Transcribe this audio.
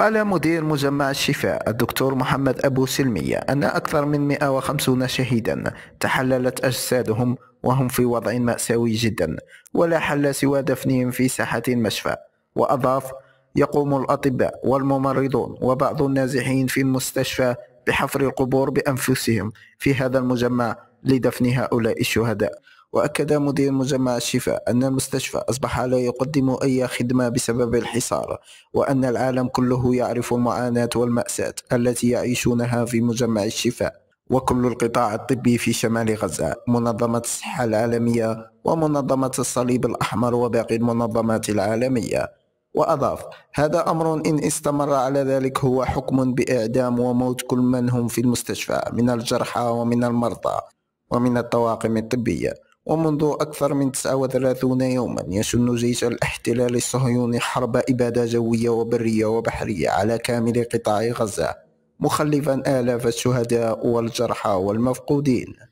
قال مدير مجمع الشفاء الدكتور محمد أبو سلمية أن أكثر من 150 شهيدا تحللت أجسادهم وهم في وضع مأساوي جدا ولا حل سوى دفنهم في ساحة المشفى وأضاف يقوم الأطباء والممرضون وبعض النازحين في المستشفى بحفر القبور بأنفسهم في هذا المجمع لدفن هؤلاء الشهداء وأكد مدير مجمع الشفاء أن المستشفى أصبح لا يقدم أي خدمة بسبب الحصار وأن العالم كله يعرف المعاناة والمأساة التي يعيشونها في مجمع الشفاء وكل القطاع الطبي في شمال غزة منظمة الصحة العالمية ومنظمة الصليب الأحمر وباقي المنظمات العالمية وأضاف هذا أمر إن استمر على ذلك هو حكم بإعدام وموت كل من هم في المستشفى من الجرحى ومن المرضى ومن الطواقم الطبيه ومنذ أكثر من 39 يوما يشن جيش الاحتلال الصهيوني حرب إبادة جوية وبرية وبحرية على كامل قطاع غزة مخلفا آلاف الشهداء والجرحى والمفقودين